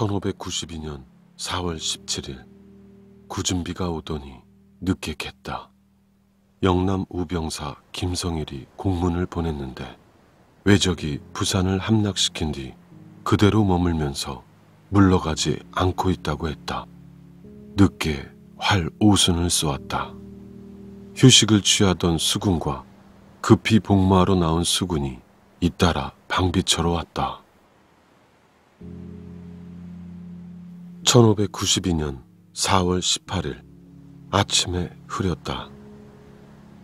1592년 4월 17일 구준비가 오더니 늦게 깼다 영남 우병사 김성일이 공문을 보냈는데 왜적이 부산을 함락시킨 뒤 그대로 머물면서 물러가지 않고 있다고 했다. 늦게 활 오순을 쏘았다. 휴식을 취하던 수군과 급히 복마하러 나온 수군이 잇따라 방비처로 왔다. 1592년 4월 18일 아침에 흐렸다.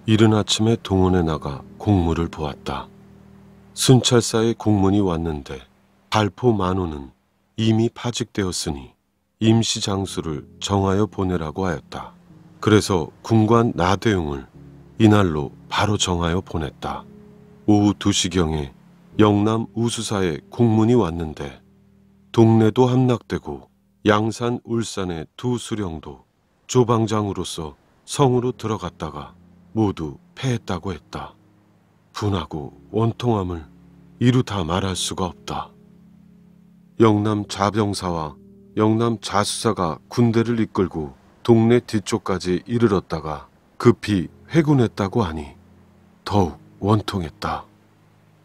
이른 아침에 동원에 나가 공문을 보았다. 순찰사의 공문이 왔는데 발포 만호는 이미 파직되었으니 임시 장수를 정하여 보내라고 하였다. 그래서 군관 나대용을 이날로 바로 정하여 보냈다. 오후 2시경에 영남 우수사의 공문이 왔는데 동네도 함락되고 양산 울산의 두 수령도 조방장으로서 성으로 들어갔다가 모두 패했다고 했다. 분하고 원통함을 이루 다 말할 수가 없다. 영남 자병사와 영남 자수사가 군대를 이끌고 동네 뒤쪽까지 이르렀다가 급히 회군했다고 하니 더욱 원통했다.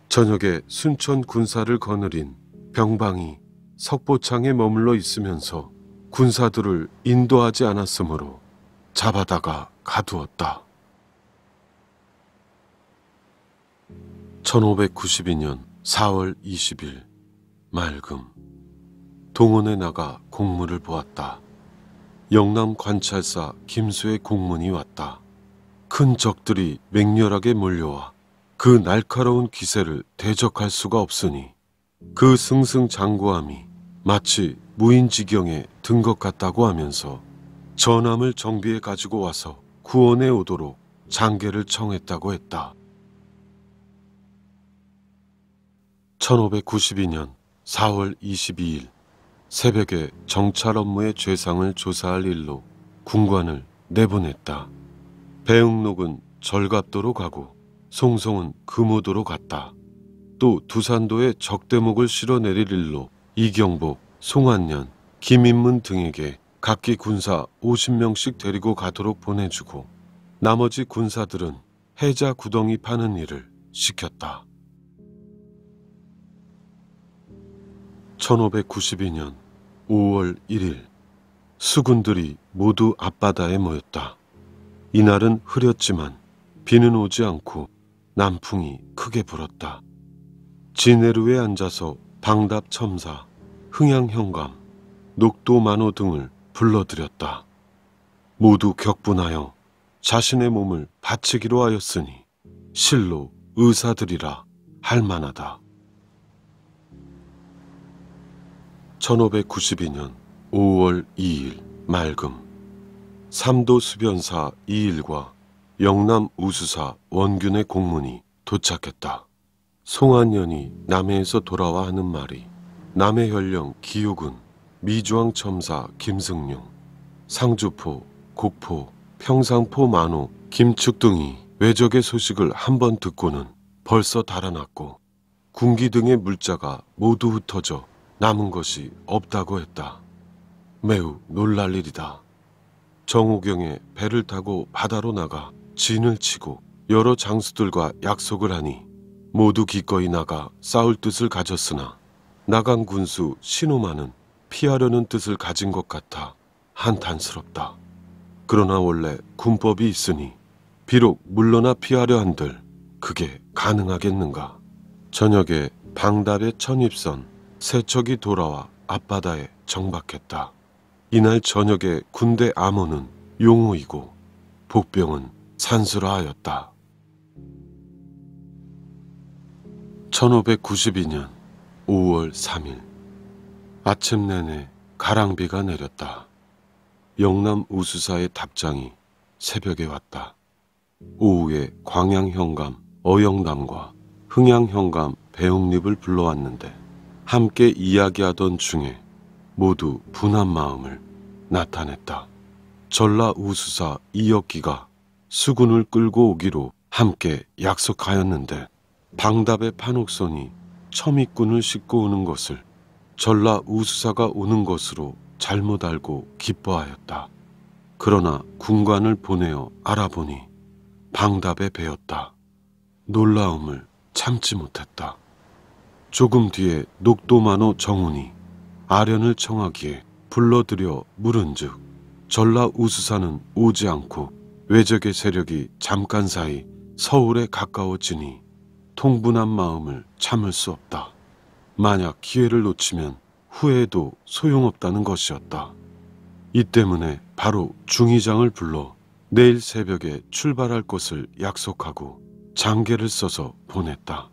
저녁에 순천 군사를 거느린 병방이 석보창에 머물러 있으면서 군사들을 인도하지 않았으므로 잡아다가 가두었다. 1592년 4월 20일 맑음 동원에 나가 공문을 보았다. 영남 관찰사 김수의 공문이 왔다. 큰 적들이 맹렬하게 몰려와 그 날카로운 기세를 대적할 수가 없으니 그 승승장구함이 마치 무인지경에 든 것 같다고 하면서 전함을 정비해 가지고 와서 구원해 오도록 장계를 청했다고 했다. 1592년 4월 22일 새벽에 정찰 업무의 죄상을 조사할 일로 군관을 내보냈다. 배응록은 절갑도로 가고 송송은금호도로 갔다. 또 두산도에 적대목을 실어 내릴 일로 이경복, 송한년, 김인문 등에게 각기 군사 50명씩 데리고 가도록 보내주고 나머지 군사들은 해자 구덩이 파는 일을 시켰다. 1592년 5월 1일 수군들이 모두 앞바다에 모였다. 이날은 흐렸지만 비는 오지 않고 남풍이 크게 불었다. 진해루에 앉아서 방답 첨사 흥양현감, 녹도만호 등을 불러들였다. 모두 격분하여 자신의 몸을 바치기로 하였으니 실로 의사들이라 할 만하다. 1592년 5월 2일 말금 삼도 수변사 이일과 영남 우수사 원균의 공문이 도착했다. 송한년이 남해에서 돌아와 하는 말이 남해현령 기요군, 미주항 첨사 김승룡, 상주포, 곡포, 평상포 만호, 김축 등이 외적의 소식을 한 번 듣고는 벌써 달아났고 군기 등의 물자가 모두 흩어져 남은 것이 없다고 했다. 매우 놀랄 일이다. 정우경의 배를 타고 바다로 나가 진을 치고 여러 장수들과 약속을 하니 모두 기꺼이 나가 싸울 뜻을 가졌으나 나간 군수 신우만은 피하려는 뜻을 가진 것 같아 한탄스럽다. 그러나 원래 군법이 있으니 비록 물러나 피하려 한들 그게 가능하겠는가. 저녁에 방답의 천입선 세척이 돌아와 앞바다에 정박했다. 이날 저녁에 군대 암호는 용호이고 복병은 산수라하였다. 1592년 5월 3일 아침 내내 가랑비가 내렸다. 영남 우수사의 답장이 새벽에 왔다. 오후에 광양 현감 어영남과 흥양 현감 배용립을 불러왔는데 함께 이야기하던 중에 모두 분한 마음을 나타냈다. 전라 우수사 이혁기가 수군을 끌고 오기로 함께 약속하였는데 방답의 판옥선이 처미꾼을 싣고 오는 것을 전라 우수사가 오는 것으로 잘못 알고 기뻐하였다. 그러나 군관을 보내어 알아보니 방답에 배었다. 놀라움을 참지 못했다. 조금 뒤에 녹도만호 정훈이 아련을 청하기에 불러들여 물은즉 전라 우수사는 오지 않고 외적의 세력이 잠깐 사이 서울에 가까워지니 통분한 마음을 참을 수 없다. 만약 기회를 놓치면 후회해도 소용없다는 것이었다. 이 때문에 바로 중의장을 불러 내일 새벽에 출발할 곳을 약속하고 장계를 써서 보냈다.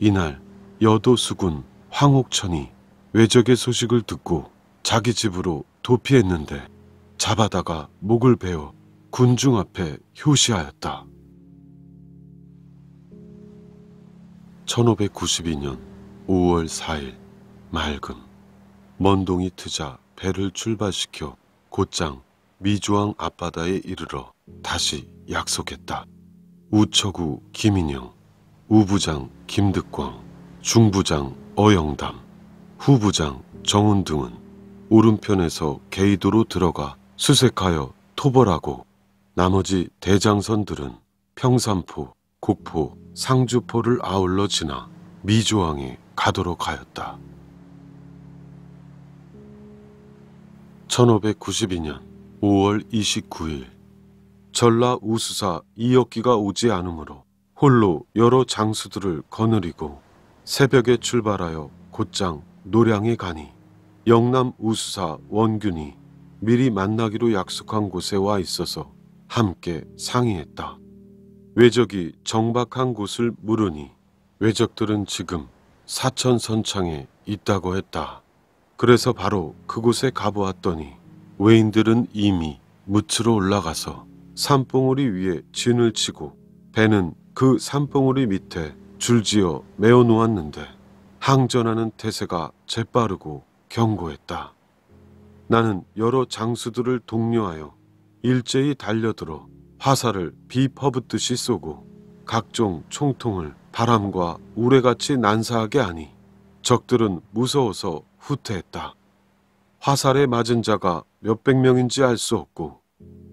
이날 여도수군 황옥천이 외적의 소식을 듣고 자기 집으로 도피했는데 잡아다가 목을 베어 군중 앞에 효시하였다. 1592년 5월 4일 맑음 먼동이 트자 배를 출발시켜 곧장 미주항 앞바다에 이르러 다시 약속했다. 우척우 김인영, 우부장 김득광, 중부장 어영담, 후부장 정훈 등은 오른편에서 개이도로 들어가 수색하여 토벌하고 나머지 대장선들은 평산포, 곡포, 상주포를 아울러 지나 미조항에 가도록 하였다. 1592년 5월 29일 전라 우수사 이역기가 오지 않으므로 홀로 여러 장수들을 거느리고 새벽에 출발하여 곧장 노량에 가니 영남 우수사 원균이 미리 만나기로 약속한 곳에 와 있어서 함께 상의했다. 외적이 정박한 곳을 물으니 외적들은 지금 사천선창에 있다고 했다. 그래서 바로 그곳에 가보았더니 외인들은 이미 무치로 올라가서 산봉우리 위에 진을 치고 배는 그 산봉우리 밑에 줄지어 메어 놓았는데 항전하는 태세가 재빠르고 경고했다. 나는 여러 장수들을 독려하여 일제히 달려들어 화살을 비 퍼붓듯이 쏘고 각종 총통을 바람과 우레같이 난사하게 하니 적들은 무서워서 후퇴했다. 화살에 맞은 자가 몇 백 명인지 알 수 없고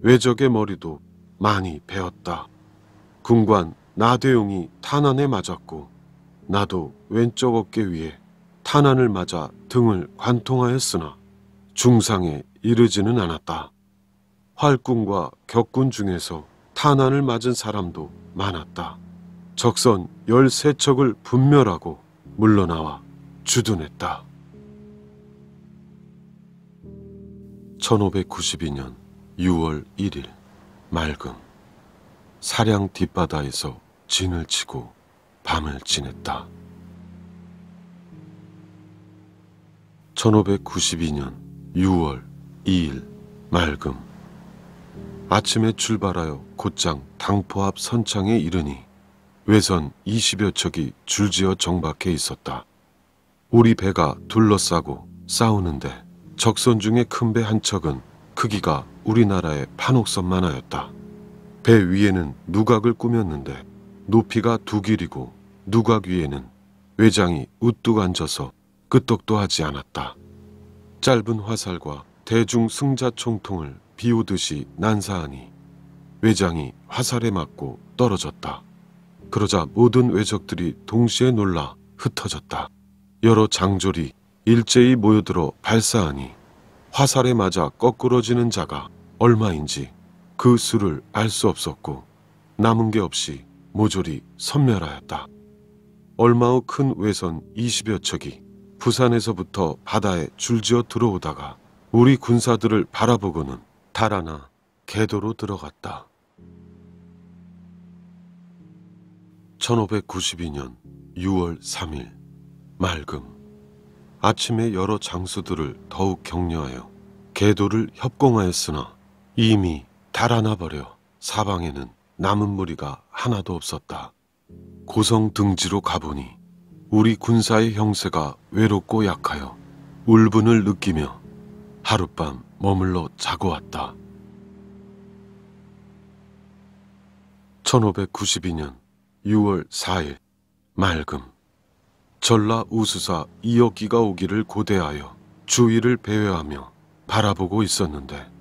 외적의 머리도 많이 베었다. 군관 나대용이 탄환에 맞았고 나도 왼쪽 어깨 위에 탄환을 맞아 등을 관통하였으나 중상에 이르지는 않았다. 활군과 격군 중에서 탄환을 맞은 사람도 많았다. 적선 13척을 분멸하고 물러나와 주둔했다. 1592년 6월 1일 맑음 사량 뒷바다에서 진을 치고 밤을 지냈다. 1592년 6월 2일 맑음 아침에 출발하여 곧장 당포 앞 선창에 이르니 외선 20여 척이 줄지어 정박해 있었다. 우리 배가 둘러싸고 싸우는데 적선 중에 큰 배 한 척은 크기가 우리나라의 판옥선만 하였다. 배 위에는 누각을 꾸몄는데 높이가 두 길이고 누각 위에는 외장이 우뚝 앉아서 끄떡도 하지 않았다. 짧은 화살과 대중 승자 총통을 비오듯이 난사하니 외장이 화살에 맞고 떨어졌다. 그러자 모든 외적들이 동시에 놀라 흩어졌다. 여러 장졸이 일제히 모여들어 발사하니 화살에 맞아 거꾸러지는 자가 얼마인지 그 수를 알 수 없었고 남은 게 없이 모조리 섬멸하였다. 얼마 후 큰 외선 20여 척이 부산에서부터 바다에 줄지어 들어오다가 우리 군사들을 바라보고는 달아나 궤도로 들어갔다. 1592년 6월 3일 맑음 아침에 여러 장수들을 더욱 격려하여 궤도를 협공하였으나 이미 달아나 버려 사방에는 남은 무리가 하나도 없었다. 고성 등지로 가보니 우리 군사의 형세가 외롭고 약하여 울분을 느끼며 하룻밤 머물러 자고 왔다. 1592년 6월 4일 말금 전라 우수사 이혁기가 오기를 고대하여 주위를 배회하며 바라보고 있었는데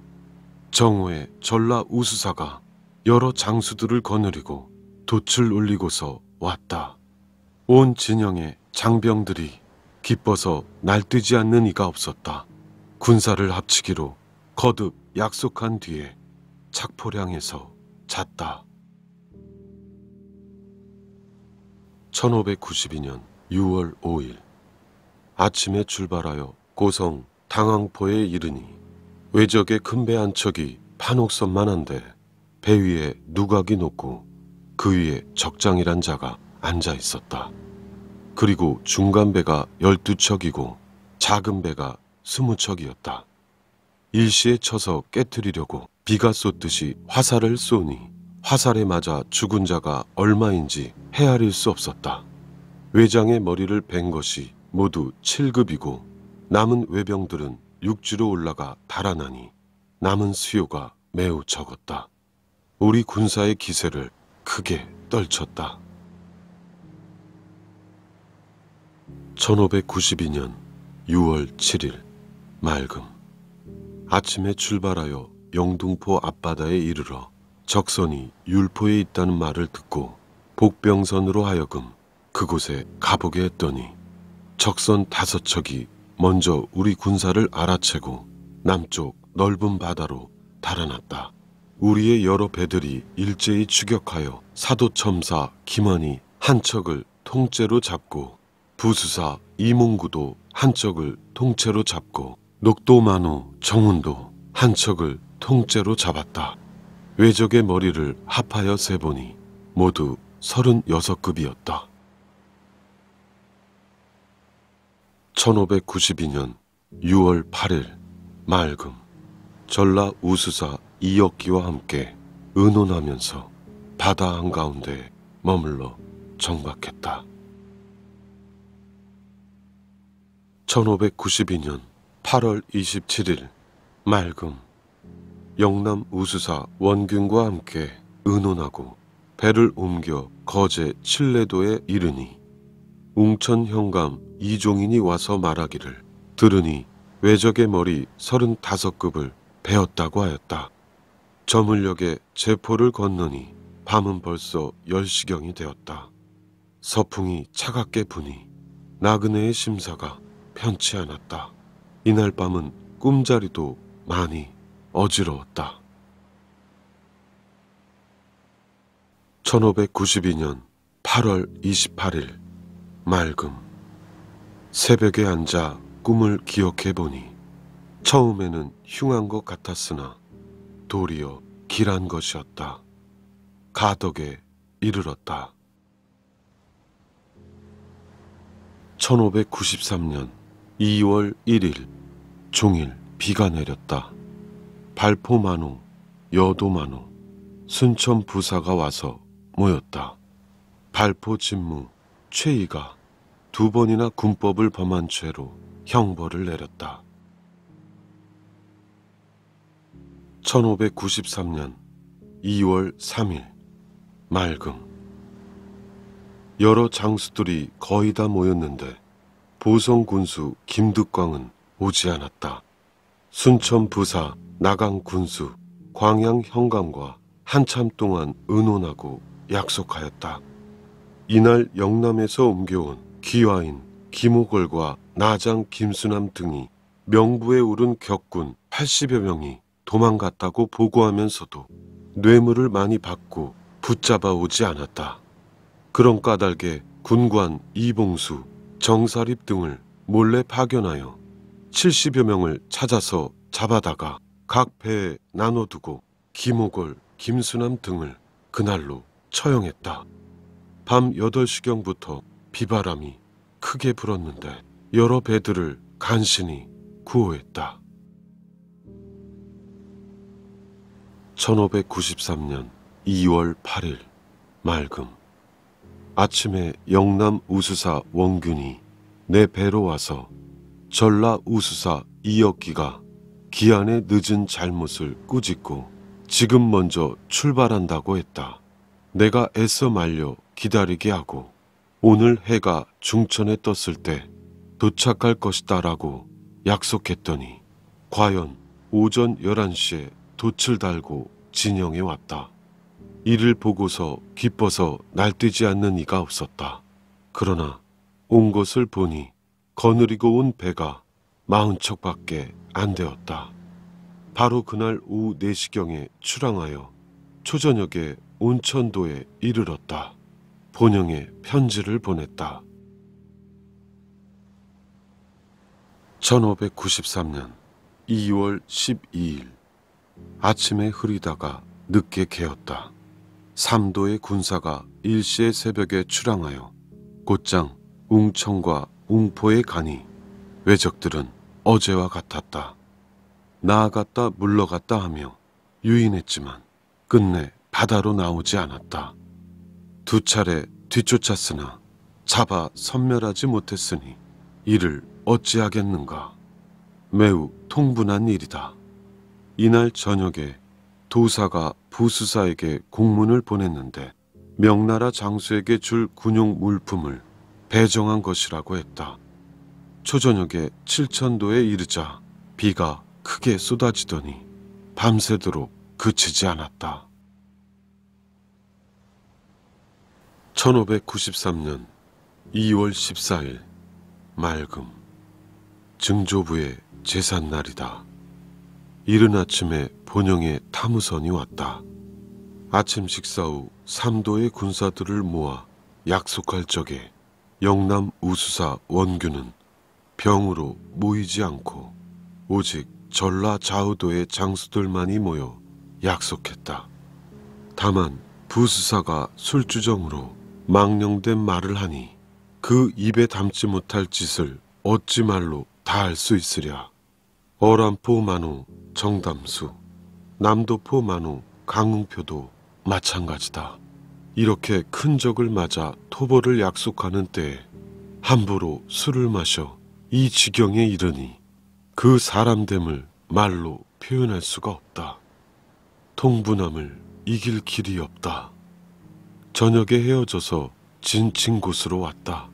정오에 전라 우수사가 여러 장수들을 거느리고 돛을 올리고서 왔다. 온 진영의 장병들이 기뻐서 날뛰지 않는 이가 없었다. 군사를 합치기로 거듭 약속한 뒤에 착포량에서 잤다. 1592년 6월 5일 아침에 출발하여 고성 당황포에 이르니 외적의 큰 배 한 척이 판옥선만한데 배 위에 누각이 높고 그 위에 적장이란 자가 앉아 있었다. 그리고 중간 배가 1 2 척이고 작은 배가 스무 척이었다. 일시에 쳐서 깨뜨리려고 비가 쏟듯이 화살을 쏘니 화살에 맞아 죽은 자가 얼마인지 헤아릴 수 없었다. 외장의 머리를 뺀 것이 모두 7급이고 남은 외병들은 육지로 올라가 달아나니 남은 수요가 매우 적었다. 우리 군사의 기세를 크게 떨쳤다. 1592년 6월 7일 맑음 아침에 출발하여 영등포 앞바다에 이르러 적선이 율포에 있다는 말을 듣고 복병선으로 하여금 그곳에 가보게 했더니 적선 다섯 척이 먼저 우리 군사를 알아채고 남쪽 넓은 바다로 달아났다. 우리의 여러 배들이 일제히 추격하여 사도첨사 김원이 한 척을 통째로 잡고 부수사 이몽구도 한 척을 통째로 잡고 녹도만호 정운도 한 척을 통째로 잡았다. 외적의 머리를 합하여 세보니 모두 36급이었다. 1592년 6월 8일 말금 전라 우수사 이역기와 함께 의논하면서 바다 한가운데 머물러 정박했다. 1592년 8월 27일 맑음 영남 우수사 원균과 함께 의논하고 배를 옮겨 거제 칠레도에 이르니 웅천 현감 이종인이 와서 말하기를 들으니 외적의 머리 35급을 베었다고 하였다. 저물녘에 제포를 건너니 밤은 벌써 10시경이 되었다. 서풍이 차갑게 부니 나그네의 심사가 편치 않았다. 이날 밤은 꿈자리도 많이 어지러웠다. 1592년 8월 28일 맑음 새벽에 앉아 꿈을 기억해 보니 처음에는 흉한 것 같았으나 도리어 길한 것이었다. 가덕에 이르렀다. 1593년 2월 1일 종일 비가 내렸다. 발포만우여도만우 순천 부사가 와서 모였다. 발포 진무 최희가두 번이나 군법을 범한 죄로 형벌을 내렸다. 1593년 2월 3일 맑음 여러 장수들이 거의 다 모였는데 보성군수 김득광은 오지 않았다. 순천 부사 나강 군수 광양 현감과 한참 동안 의논하고 약속하였다. 이날 영남에서 옮겨온 기화인 김호걸과 나장 김수남 등이 명부에 오른 격군 80여 명이 도망갔다고 보고하면서도 뇌물을 많이 받고 붙잡아 오지 않았다. 그런 까닭에 군관 이봉수, 정사립 등을 몰래 파견하여 70여 명을 찾아서 잡아다가 각 배에 나눠두고 김옥월, 김수남 등을 그날로 처형했다. 밤 8시경부터 비바람이 크게 불었는데 여러 배들을 간신히 구호했다. 1593년 2월 8일 맑음 아침에 영남 우수사 원균이 내 배로 와서 전라 우수사 이혁기가 기안의 늦은 잘못을 꾸짖고 지금 먼저 출발한다고 했다. 내가 애써 말려 기다리게 하고 오늘 해가 중천에 떴을 때 도착할 것이다 라고 약속했더니 과연 오전 11시에 돛을 달고 진영에 왔다. 이를 보고서 기뻐서 날뛰지 않는 이가 없었다. 그러나 온 것을 보니 거느리고 온 배가 마흔 척밖에 안 되었다. 바로 그날 오후 4시경에 출항하여 초저녁에 온천도에 이르렀다. 본영에 편지를 보냈다. 1593년 2월 12일 아침에 흐리다가 늦게 개었다. 삼도의 군사가 일시의 새벽에 출항하여 곧장 웅청과 웅포에 가니 외적들은 어제와 같았다. 나아갔다 물러갔다 하며 유인했지만 끝내 바다로 나오지 않았다. 두 차례 뒤쫓았으나 잡아 선멸하지 못했으니 이를 어찌하겠는가. 매우 통분한 일이다. 이날 저녁에 도사가 부수사에게 공문을 보냈는데 명나라 장수에게 줄 군용 물품을 배정한 것이라고 했다. 초저녁에 칠천도에 이르자 비가 크게 쏟아지더니 밤새도록 그치지 않았다. 1593년 2월 14일 맑음 증조부의 제삿날이다. 이른 아침에 본영의 타무선이 왔다. 아침 식사 후 삼도의 군사들을 모아 약속할 적에 영남 우수사 원규는 병으로 모이지 않고 오직 전라 좌우도의 장수들만이 모여 약속했다. 다만 부수사가 술주정으로 망령된 말을 하니 그 입에 담지 못할 짓을 어찌 말로 다알수 있으랴. 어란포 만호 정담수, 남도포 만우, 강흥표도 마찬가지다. 이렇게 큰 적을 맞아 토벌을 약속하는 때에 함부로 술을 마셔 이 지경에 이르니 그 사람됨을 말로 표현할 수가 없다. 통분함을 이길 길이 없다. 저녁에 헤어져서 진친 곳으로 왔다.